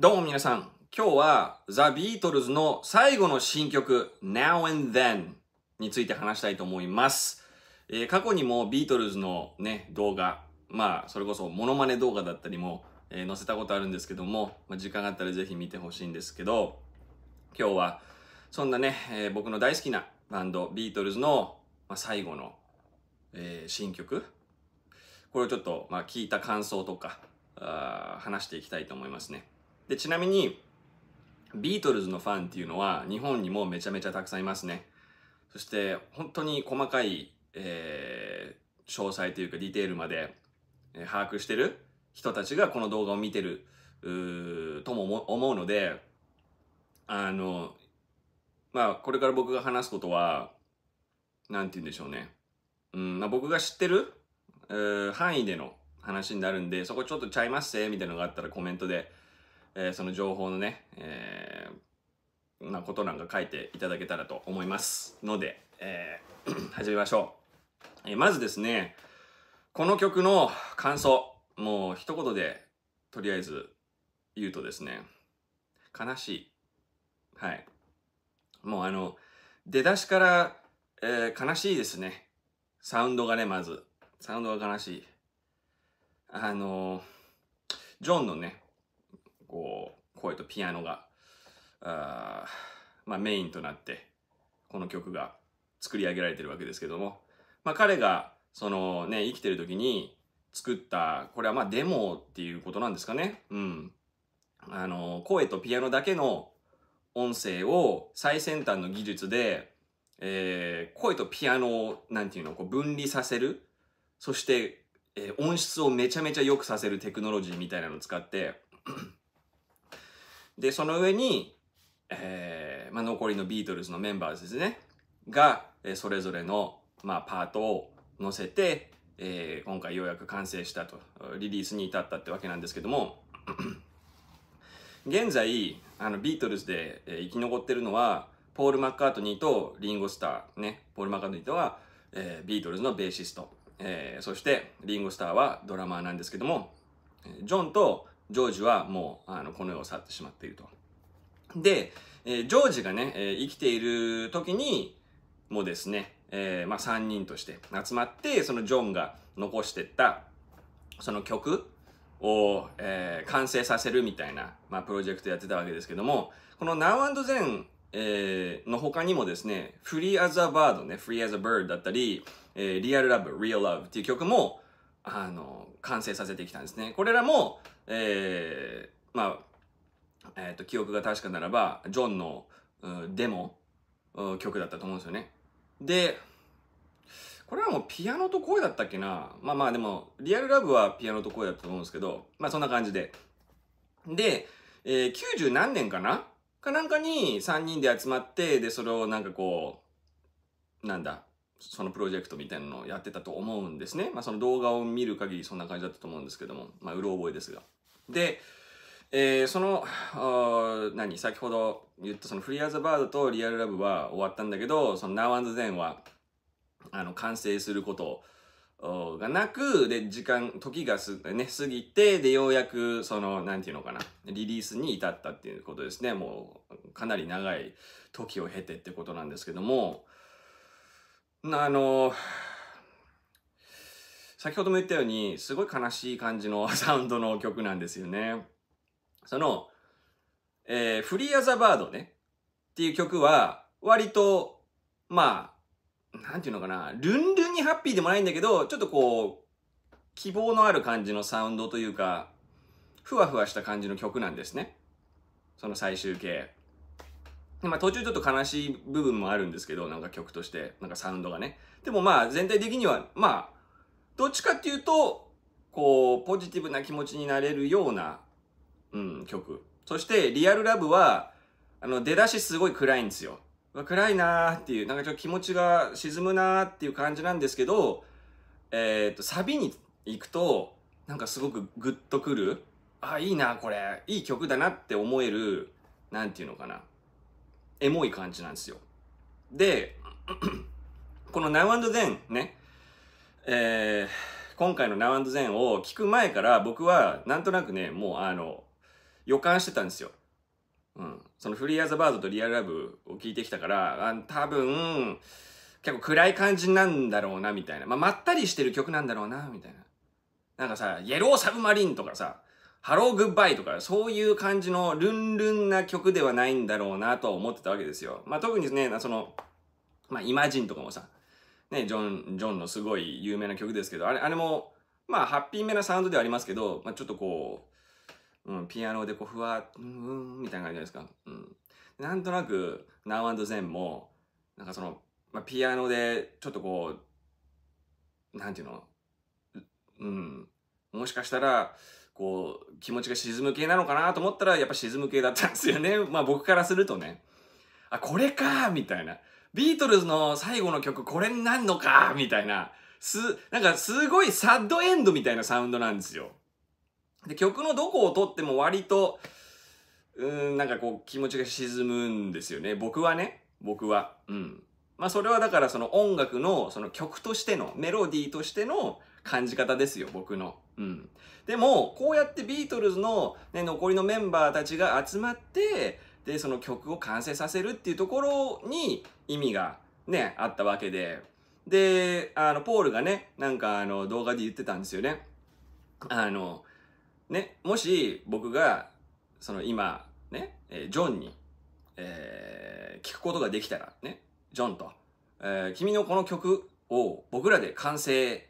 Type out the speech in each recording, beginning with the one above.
どうも皆さん。今日はザ・ビートルズの最後の新曲 Now and Then について話したいと思います。えー、過去にもビートルズのね、動画、まあ、それこそモノマネ動画だったりも、えー、載せたことあるんですけども、まあ、時間があったらぜひ見てほしいんですけど、今日はそんなね、えー、僕の大好きなバンドビートルズの、まあ、最後の、え新曲、これをちょっと、まあ、聞いた感想とか、あ話していきたいと思いますね。で、ちなみに、ビートルズのファンっていうのは日本にもめちゃめちゃたくさんいますね。そして本当に細かい、えー、詳細というかディテールまで、えー、把握してる人たちがこの動画を見てるとも思うので、あの、まあこれから僕が話すことは、なんて言うんでしょうね。うんまあ、僕が知ってる、えー、範囲での話になるんで、そこちょっとちゃいますせみたいなのがあったらコメントでえー、その情報のね、えー、なことなんか書いていただけたらと思いますので、えー、始めましょう、えまずですね、この曲の感想、もう一言でとりあえず言うとですね、悲しい。はい。もうあの、出だしから、えー、悲しいですね。サウンドがね、まず。サウンドが悲しい。あのジョンのね、こう、声とピアノが、あまあ、メインとなって、この曲が作り上げられてるわけですけども、まあ、彼が、そのね、生きてる時に作った、これはまあデモっていうことなんですかね。うん。あの、声とピアノだけの音声を最先端の技術で、えー、声とピアノを、なんていうの、こう分離させる。そして、えー、音質をめちゃめちゃ良くさせるテクノロジーみたいなのを使ってで、その上に、えー、まあ、残りのビートルズのメンバーですね、が、えそれぞれの、まあ、パートを載せて、えー、今回ようやく完成したと、リリースに至ったってわけなんですけども、現在、あの、ビートルズで、え生き残ってるのは、ポール・マッカートニーとリンゴ・スター、ね、ポール・マッカートニーとは、えー、ビートルズのベーシスト、えー、そしてリンゴ・スターはドラマーなんですけども、ジョンとジョージはもう、あの、この世を去ってしまっていると。で、えー、ジョージがね、えー、生きている時にもですね、えー、まあ3人として集まって、そのジョンが残してった、その曲を、えー、完成させるみたいな、まあ、プロジェクトやってたわけですけども、この Now and Then えー、の他にもですね、Free as a Bird ね、Free as a Bird だったり、えー、Real Love, Real Love っていう曲も、あの、完成させてきたんですね。これらも、えー、まあ、えっ、ー、と、記憶が確かならば、ジョンの、デモ、曲だったと思うんですよね。で、これはもうピアノと声だったっけなまあまあでも、リアルラブはピアノと声だったと思うんですけど、まあそんな感じで。で、えー、90何年かなかなんかに3人で集まって、で、それをなんかこう、なんだ、そのプロジェクトみたいなのをやってたと思うんですね。まあ、その動画を見る限りそんな感じだったと思うんですけども、まあ、うろ覚えですが。で、えー、その、何、先ほど言ったそのフリーアザバードとリアルラブは終わったんだけど、その Now and Then は、あの、完成することがなく、で、時間、時がす、ね、過ぎて、で、ようやく、その、なんていうのかな、リリースに至ったっていうことですね。もう、かなり長い時を経てってことなんですけども、あの先ほども言ったように、すごい悲しい感じの サウンドの曲なんですよね。その、えー、フリーアザバードね、っていう曲は、割と、まあ、なんていうのかな、ルンルンにハッピーでもないんだけど、ちょっとこう、希望のある感じのサウンドというか、ふわふわした感じの曲なんですね。その最終形。まあ途中ちょっと悲しい部分もあるんですけど、なんか曲として、なんかサウンドがね。でもまあ全体的には、まあ、どっちかっていうと、こう、ポジティブな気持ちになれるような、うん、曲。そして、リアルラブは、あの、出だしすごい暗いんですよ。暗いなーっていう、なんかちょっと気持ちが沈むなーっていう感じなんですけど、えっ、と、サビに行くと、なんかすごくグッとくる。あ、いいな、これ。いい曲だなって思える、なんていうのかな。エモい感じなんですよ。で、この Now and Then ね、えー、今回の Now and Then を聞く前から僕はなんとなくね、もうあの、予感してたんですよ。うん。そのフリーアザバードとリアルラブを聞いてきたから、あ多分、結構暗い感じなんだろうな、みたいな。まあ、まったりしてる曲なんだろうな、みたいな。なんかさ、イエローサブマリンとかさ、ハローグッバイとか、そういう感じのルンルンな曲ではないんだろうなと思ってたわけですよ。まあ、特にね、その、まあ、イマジンとかもさ、ね、ジョン、ジョンのすごい有名な曲ですけど、あれ、あれも、まあ、ハッピーめなサウンドではありますけど、まあ、ちょっとこう、うん、ピアノでこう、ふわ、うん、うん、みたいな感じじゃないですか。うん。なんとなく、Now and Zen も、なんかその、まあ、ピアノで、ちょっとこう、なんていうの、うん、もしかしたら、こう、気持ちが沈む系なのかなと思ったら、やっぱ沈む系だったんですよね。まあ僕からするとね。あ、これかみたいな。ビートルズの最後の曲、これになんのかみたいな。す、なんかすごいサッドエンドみたいなサウンドなんですよ。で、曲のどこをとっても割と、うん、なんかこう気持ちが沈むんですよね。僕はね。僕は。うん。まあそれはだからその音楽のその曲としての、メロディーとしての感じ方ですよ、僕の。うん。でも、こうやってビートルズのね、残りのメンバーたちが集まって、で、その曲を完成させるっていうところに意味がね、あったわけで。で、あの、ポールがね、なんかあの動画で言ってたんですよね。あの、ね、もし僕が、その今、ね、ジョンに、えー、聞くことができたら、ね、ジョンと、えー、君のこの曲を僕らで完成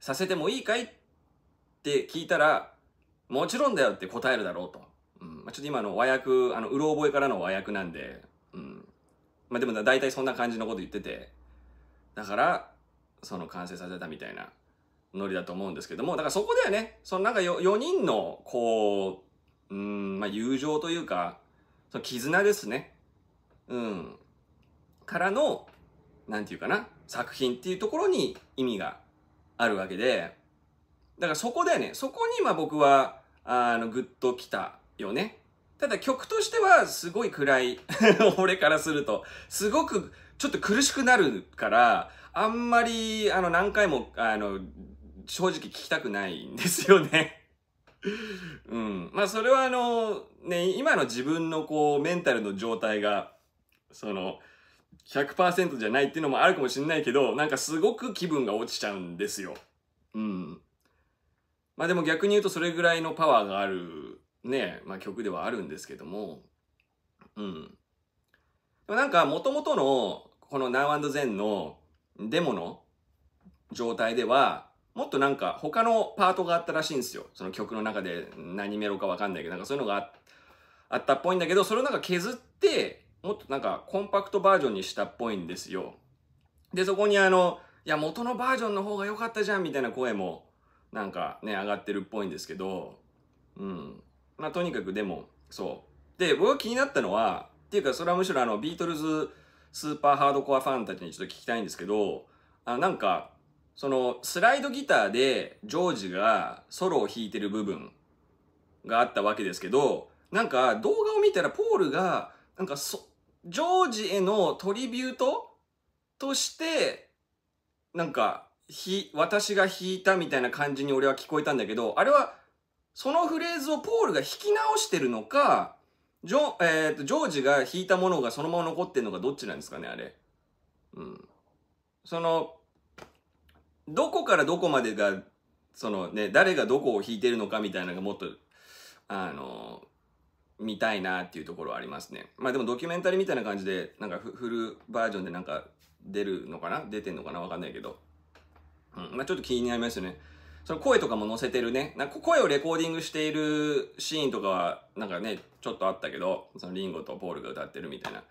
させてもいいかいって聞いたら、もちろんだよって答えるだろうと。うん、まあ、ちょっと今の和訳、あの、うろ覚えからの和訳なんで、うん。まあ、でも大体そんな感じのこと言ってて、だから、その完成させたみたいなノリだと思うんですけども、だからそこではね、そのなんか 4, 4人の、こう、うん、まあ、友情というか、その絆ですね。うん。からの、なんていうかな、作品っていうところに意味があるわけで、だからそこだよね。そこに今僕は、あの、グッときたよね。ただ曲としてはすごい暗い。俺からすると。すごくちょっと苦しくなるから、あんまり、あの、何回も、あの、正直聞きたくないんですよね。うん。まあ、それはあの、ね、今の自分のこう、メンタルの状態が、その、100%じゃないっていうのもあるかもしれないけど、なんかすごく気分が落ちちゃうんですよ。うん。まあでも逆に言うとそれぐらいのパワーがあるね、まあ曲ではあるんですけども、うん。でもなんか元々のこの Now and Zen のデモの状態では、もっとなんか他のパートがあったらしいんですよ。その曲の中で何メロかわかんないけど、なんかそういうのがあったっぽいんだけど、それをなんか削って、もっとなんかコンパクトバージョンにしたっぽいんですよ。で、そこにあの、いや、元のバージョンの方が良かったじゃんみたいな声も、なんかね、上がってるっぽいんですけど、うん。まあ、とにかくでも、そう。で、僕が気になったのは、っていうか、それはむしろあの、ビートルズスーパーハードコアファンたちにちょっと聞きたいんですけど、あなんか、その、スライドギターでジョージがソロを弾いてる部分があったわけですけど、なんか動画を見たらポールが、なんかそ、ジョージへのトリビュートとして、なんか、ひ、私が弾いたみたいな感じに俺は聞こえたんだけど、あれは、そのフレーズをポールが弾き直してるのか、ジョ,、えーと、ジョージが弾いたものがそのまま残ってるのがどっちなんですかねあれ。うん。その、どこからどこまでが、そのね、誰がどこを弾いてるのかみたいなのがもっと、あの、見たいなっていうところはありますね。まあでもドキュメンタリーみたいな感じで、なんかフルバージョンでなんか出るのかな出てんのかなわかんないけど。うん。まあちょっと気になりますよね。その声とかも載せてるね。なんか声をレコーディングしているシーンとかは、なんかね、ちょっとあったけど、そのリンゴとポールが歌ってるみたいな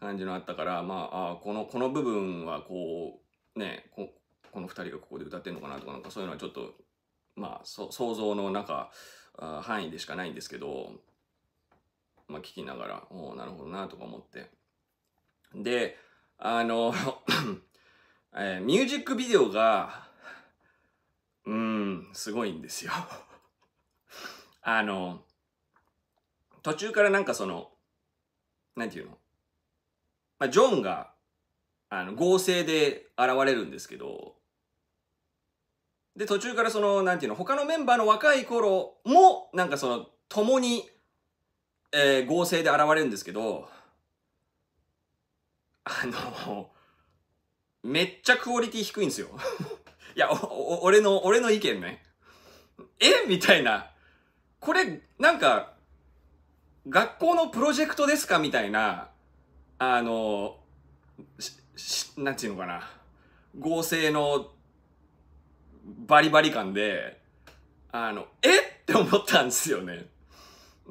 感じのあったから、まあ、あこの、この部分はこう、ね、ここの二人がここで歌ってんのかなとか、なんかそういうのはちょっと、まあ、想像の中、範囲でしかないんですけど、まあ、聞きながら、おなるほどなとか思って。で、あの えー、ミュージックビデオが、うん、すごいんですよ あの、途中からなんかその、なんていうのまあ、ジョンが、あの、合成で現れるんですけど、で、途中からその、なんていうの、他のメンバーの若い頃も、なんかその、共にえー、合成で現れるんですけど、あの、めっちゃクオリティ低いんですよ。いや、俺の、俺の意見ね。えみたいな。これ、なんか、学校のプロジェクトですかみたいな、あの、し、なんていうのかな。合成のバリバリ感で、あの、えって思ったんですよね。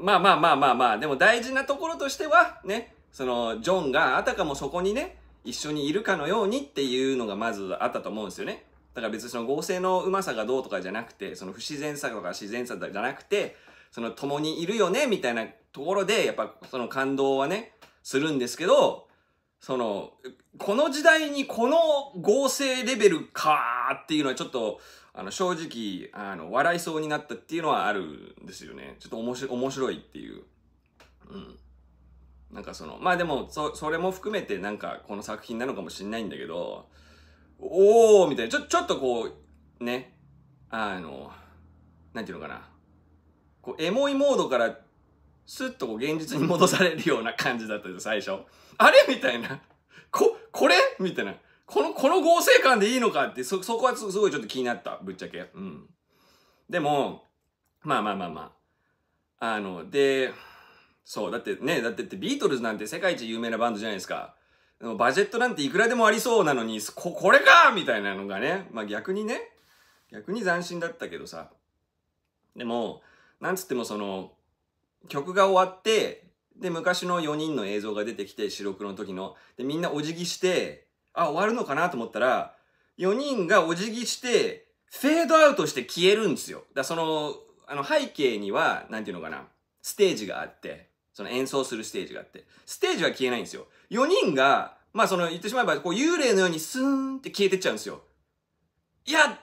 まあまあまあまあまあ、でも大事なところとしては、ね、その、ジョンがあたかもそこにね、一緒にいるかのようにっていうのがまずあったと思うんですよね。だから別にその合成のうまさがどうとかじゃなくて、その不自然さとか自然さじゃなくて、その共にいるよねみたいなところで、やっぱその感動はね、するんですけど、その、この時代にこの合成レベルかーっていうのはちょっと、あの、正直、あの、笑いそうになったっていうのはあるんですよね。ちょっと面白いっていう。うん。なんかその、まあでも、そ、それも含めてなんかこの作品なのかもしんないんだけど、おーみたいな、ちょ、ちょっとこう、ね、あの、なんていうのかな。こう、エモいモードから、スッとこう現実に戻されるような感じだったんで最初。あれみたいな。こ、これみたいな。この、この合成感でいいのかって、そ、そこはすごいちょっと気になった、ぶっちゃけ。うん。でも、まあまあまあまあ。あの、で、そう、だってね、だってビートルズなんて世界一有名なバンドじゃないですか。バジェットなんていくらでもありそうなのに、こ、これかみたいなのがね、まあ逆にね、逆に斬新だったけどさ。でも、なんつってもその、曲が終わって、で、昔の4人の映像が出てきて、白黒の時の。で、みんなお辞儀して、あ、終わるのかなと思ったら、4人がお辞儀して、フェードアウトして消えるんですよ。だその、あの背景には、なんていうのかな、ステージがあって、その演奏するステージがあって、ステージは消えないんですよ。4人が、まあその言ってしまえば、こう幽霊のようにスーンって消えてっちゃうんですよ。いや、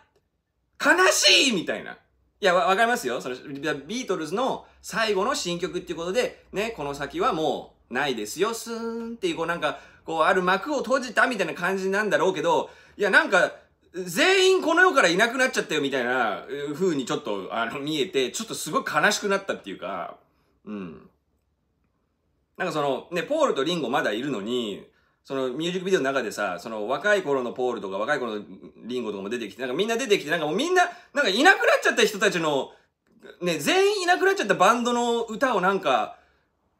悲しいみたいな。いや、わかりますよ。その、ビートルズの最後の新曲っていうことで、ね、この先はもうないですよ、スーンっていう、こうなんか、こう、ある幕を閉じたみたいな感じなんだろうけど、いや、なんか、全員この世からいなくなっちゃったよみたいな風にちょっと、あの、見えて、ちょっとすごい悲しくなったっていうか、うん。なんかその、ね、ポールとリンゴまだいるのに、そのミュージックビデオの中でさ、その若い頃のポールとか若い頃のリンゴとかも出てきて、なんかみんな出てきて、なんかもうみんな、なんかいなくなっちゃった人たちの、ね、全員いなくなっちゃったバンドの歌をなんか、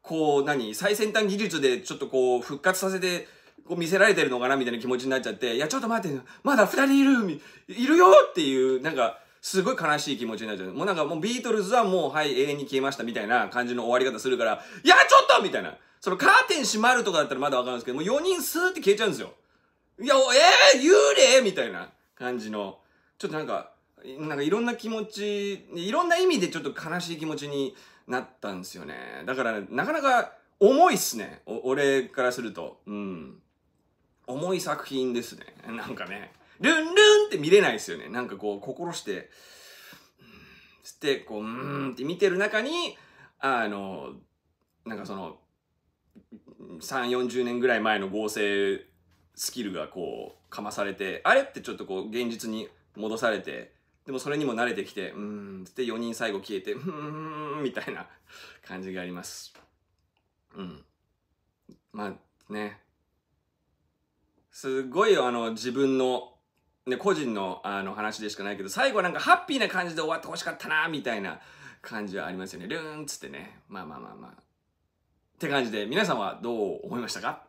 こう、何、最先端技術でちょっとこう、復活させて、こう見せられてるのかなみたいな気持ちになっちゃって、いや、ちょっと待って、まだ二人いる、いるよっていう、なんか、すごい悲しい気持ちになっちゃう。もうなんかもうビートルズはもう、はい、永遠に消えましたみたいな感じの終わり方するから、いや、ちょっとみたいな。そのカーテン閉まるとかだったらまだわかるんですけど、もう4人スーって消えちゃうんですよ。いや、えー、幽霊みたいな感じの。ちょっとなんか、なんかいろんな気持ち、いろんな意味でちょっと悲しい気持ちになったんですよね。だから、なかなか重いっすね。俺からすると。うん。重い作品ですね。なんかね。ルンルンって見れないですよね。なんかこう、心して、つって、こう、うーんって見てる中に、あの、なんかその、3、40年ぐらい前の合成スキルがこう、かまされて、あれってちょっとこう、現実に戻されて、でもそれにも慣れてきて、うーん、って4人最後消えて、うーん、みたいな感じがあります。うん。まあね。すごいあの自分の、ね、個人のあの話でしかないけど、最後なんかハッピーな感じで終わってほしかったな、みたいな感じはありますよね。ルーンっつってね。まあまあまあまあ。って感じで皆さんはどう思いましたか